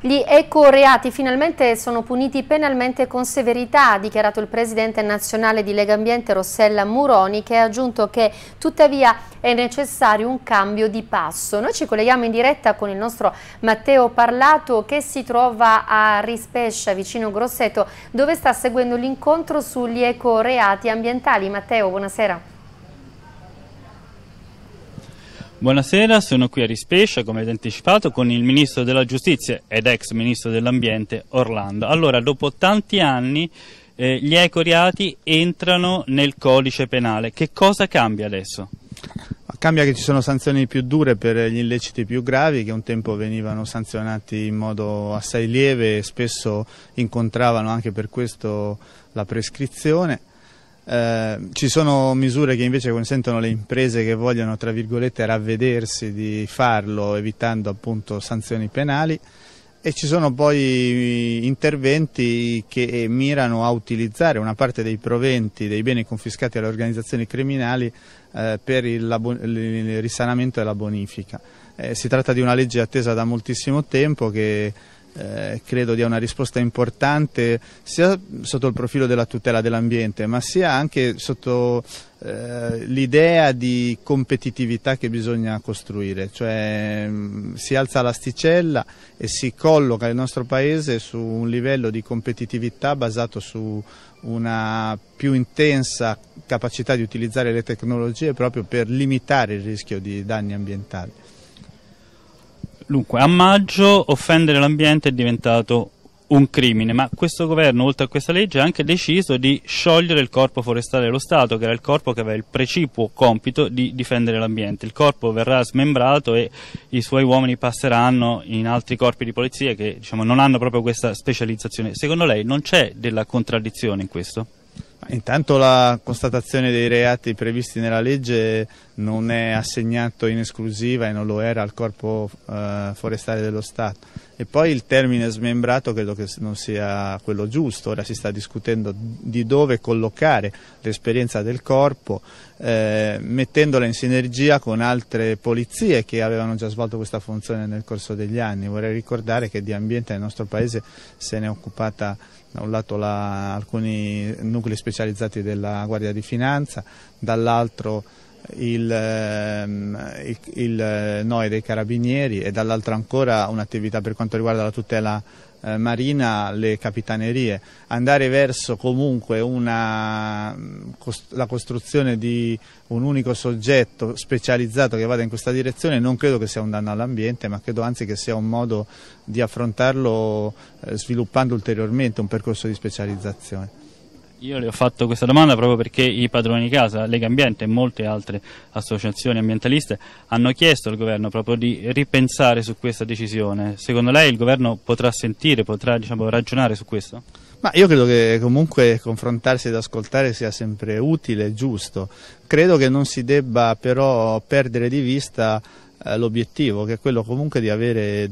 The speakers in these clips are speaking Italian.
Gli ecoreati finalmente sono puniti penalmente con severità, ha dichiarato il presidente nazionale di Lega Ambiente Rossella Muroni che ha aggiunto che tuttavia è necessario un cambio di passo. Noi ci colleghiamo in diretta con il nostro Matteo Parlato che si trova a Rispescia vicino Grosseto dove sta seguendo l'incontro sugli ecoreati ambientali. Matteo, buonasera. Buonasera, sono qui a Rispescia, come anticipato, con il Ministro della Giustizia ed ex Ministro dell'Ambiente Orlando. Allora, dopo tanti anni eh, gli ecoriati entrano nel codice penale. Che cosa cambia adesso? Cambia che ci sono sanzioni più dure per gli illeciti più gravi che un tempo venivano sanzionati in modo assai lieve e spesso incontravano anche per questo la prescrizione eh, ci sono misure che invece consentono alle imprese che vogliono, tra virgolette, ravvedersi di farlo, evitando appunto sanzioni penali e ci sono poi interventi che mirano a utilizzare una parte dei proventi dei beni confiscati alle organizzazioni criminali eh, per il, il, risanamento e la bonifica. Eh, si tratta di una legge attesa da moltissimo tempo che eh, credo dia una risposta importante sia sotto il profilo della tutela dell'ambiente, ma sia anche sotto eh, l'idea di competitività che bisogna costruire, cioè mm, si alza l'asticella e si colloca il nostro paese su un livello di competitività basato su una più intensa capacità di utilizzare le tecnologie proprio per limitare il rischio di danni ambientali. Dunque, a maggio offendere l'ambiente è diventato un crimine, ma questo governo, oltre a questa legge, ha anche deciso di sciogliere il corpo forestale dello Stato, che era il corpo che aveva il precipuo compito di difendere l'ambiente. Il corpo verrà smembrato e i suoi uomini passeranno in altri corpi di polizia che diciamo, non hanno proprio questa specializzazione. Secondo lei non c'è della contraddizione in questo? Intanto la constatazione dei reati previsti nella legge non è assegnato in esclusiva e non lo era al Corpo eh, Forestale dello Stato. E poi il termine smembrato credo che non sia quello giusto, ora si sta discutendo di dove collocare l'esperienza del corpo eh, mettendola in sinergia con altre polizie che avevano già svolto questa funzione nel corso degli anni. Vorrei ricordare che di ambiente nel nostro paese se ne è occupata da un lato la, alcuni nuclei specializzati della Guardia di Finanza, dall'altro Ehm, il, il, il eh, NOI dei carabinieri e dall'altra ancora un'attività per quanto riguarda la tutela eh, marina, le capitanerie. Andare verso comunque una, la costruzione di un unico soggetto specializzato che vada in questa direzione non credo che sia un danno all'ambiente, ma credo anzi che sia un modo di affrontarlo eh, sviluppando ulteriormente un percorso di specializzazione. Io le ho fatto questa domanda proprio perché i padroni di casa, Lega Ambiente e molte altre associazioni ambientaliste hanno chiesto al governo proprio di ripensare su questa decisione. Secondo lei il governo potrà sentire, potrà diciamo, ragionare su questo? Ma io credo che comunque confrontarsi ed ascoltare sia sempre utile e giusto. Credo che non si debba però perdere di vista eh, l'obiettivo che è quello comunque di avere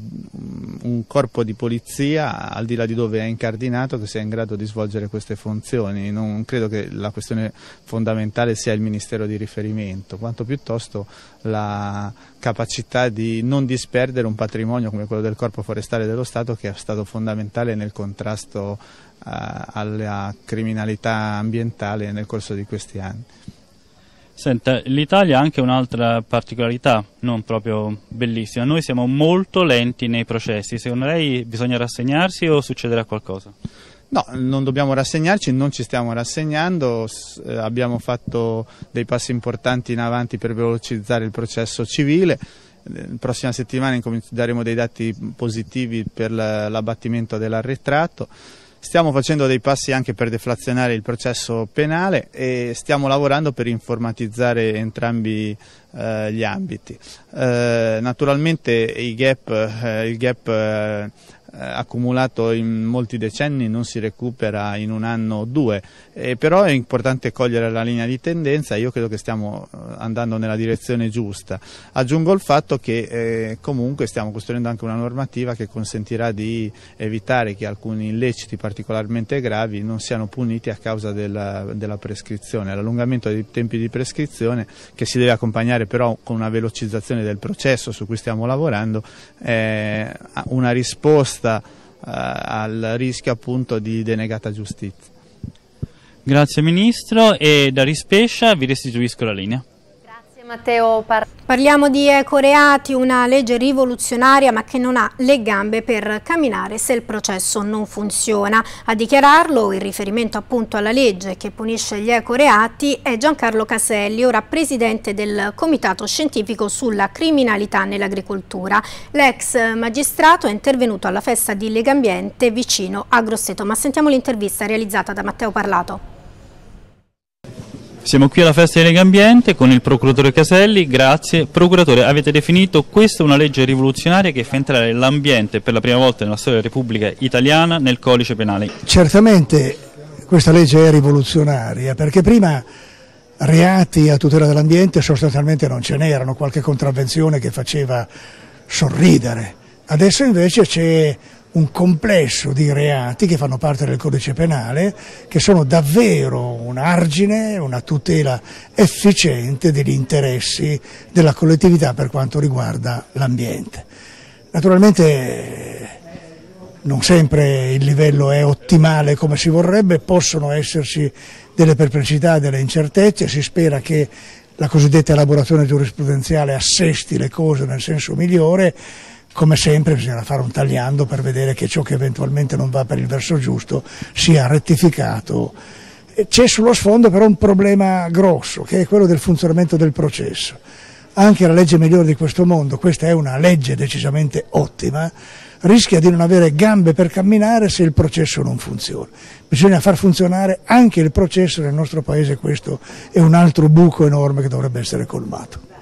un corpo di polizia al di là di dove è incardinato che sia in grado di svolgere queste funzioni. Non credo che la questione fondamentale sia il Ministero di riferimento, quanto piuttosto la capacità di non disperdere un patrimonio come quello del Corpo Forestale dello Stato che è stato fondamentale nel contrasto eh, alla criminalità ambientale nel corso di questi anni. Senta, l'Italia ha anche un'altra particolarità, non proprio bellissima. Noi siamo molto lenti nei processi. Secondo lei bisogna rassegnarsi o succederà qualcosa? No, non dobbiamo rassegnarci, non ci stiamo rassegnando, eh, abbiamo fatto dei passi importanti in avanti per velocizzare il processo civile, la eh, prossima settimana daremo dei dati positivi per l'abbattimento dell'arretrato. Stiamo facendo dei passi anche per deflazionare il processo penale e stiamo lavorando per informatizzare entrambi eh, gli ambiti. Eh, naturalmente gap, eh, il gap eh, eh, accumulato in molti decenni non si recupera in un anno o due, eh, però è importante cogliere la linea di tendenza e io credo che stiamo eh, andando nella direzione giusta. Aggiungo il fatto che eh, comunque stiamo costruendo anche una normativa che consentirà di evitare che alcuni illeciti particolarmente gravi non siano puniti a causa della, della prescrizione, l'allungamento dei tempi di prescrizione che si deve accompagnare però con una velocizzazione del processo su cui stiamo lavorando, è eh, una risposta senza eh, al rischio appunto di denegata giustizia. Grazie Ministro e da Rispescia vi restituisco la linea. Matteo Par Parliamo di ecoreati, una legge rivoluzionaria ma che non ha le gambe per camminare se il processo non funziona. A dichiararlo, in riferimento appunto alla legge che punisce gli ecoreati, è Giancarlo Caselli, ora presidente del Comitato Scientifico sulla Criminalità nell'Agricoltura. L'ex magistrato è intervenuto alla festa di Legambiente vicino a Grosseto, ma sentiamo l'intervista realizzata da Matteo Parlato. Siamo qui alla festa di Lega Ambiente con il procuratore Caselli, grazie. Procuratore, avete definito questa una legge rivoluzionaria che fa entrare l'ambiente per la prima volta nella storia della Repubblica Italiana nel codice penale. Certamente questa legge è rivoluzionaria perché prima reati a tutela dell'ambiente sostanzialmente non ce n'erano, qualche contravvenzione che faceva sorridere. Adesso invece c'è un complesso di reati che fanno parte del codice penale, che sono davvero un argine, una tutela efficiente degli interessi della collettività per quanto riguarda l'ambiente. Naturalmente non sempre il livello è ottimale come si vorrebbe, possono esserci delle perplessità, delle incertezze, si spera che la cosiddetta elaborazione giurisprudenziale assesti le cose nel senso migliore, come sempre bisognerà fare un tagliando per vedere che ciò che eventualmente non va per il verso giusto sia rettificato. C'è sullo sfondo però un problema grosso che è quello del funzionamento del processo. Anche la legge migliore di questo mondo, questa è una legge decisamente ottima, rischia di non avere gambe per camminare se il processo non funziona. Bisogna far funzionare anche il processo nel nostro paese, questo è un altro buco enorme che dovrebbe essere colmato.